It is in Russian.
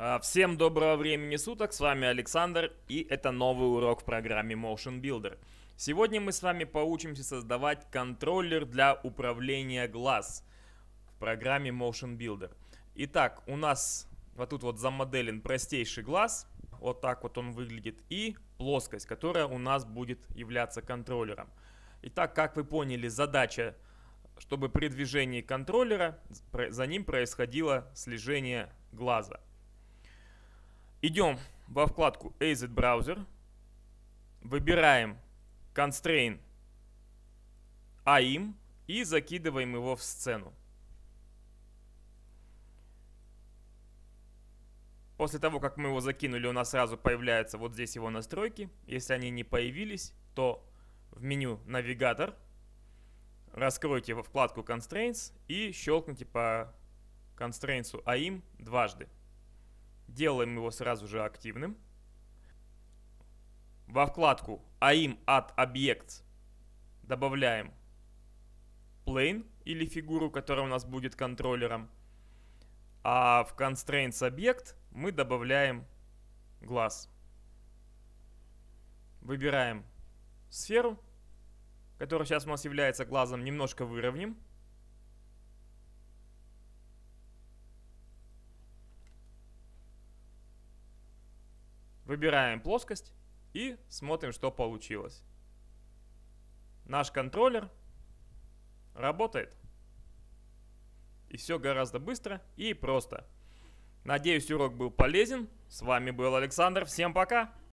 А, всем доброго времени суток, с вами Александр, и это новый урок в программе Motion Builder. Сегодня мы с вами поучимся создавать контроллер для управления глаз в программе Motion Builder. Итак, у нас вот тут вот замоделен простейший глаз, вот так вот он выглядит, и плоскость, которая у нас будет являться контроллером. Итак, как вы поняли, задача, чтобы при движении контроллера за ним происходило слежение глаза. Идем во вкладку AZ Browser, выбираем Constrain AIM и закидываем его в сцену. После того, как мы его закинули, у нас сразу появляются вот здесь его настройки. Если они не появились, то в меню «Навигатор» раскройте во вкладку «Constraints» и щелкните по «Constraints AIM» дважды делаем его сразу же активным. Во вкладку AIM от объект добавляем plane или фигуру, которая у нас будет контроллером. А в constraints объект мы добавляем глаз. Выбираем сферу, которая сейчас у нас является глазом, немножко выровняем. Выбираем плоскость и смотрим, что получилось. Наш контроллер работает. И все гораздо быстро и просто. Надеюсь, урок был полезен. С вами был Александр. Всем пока!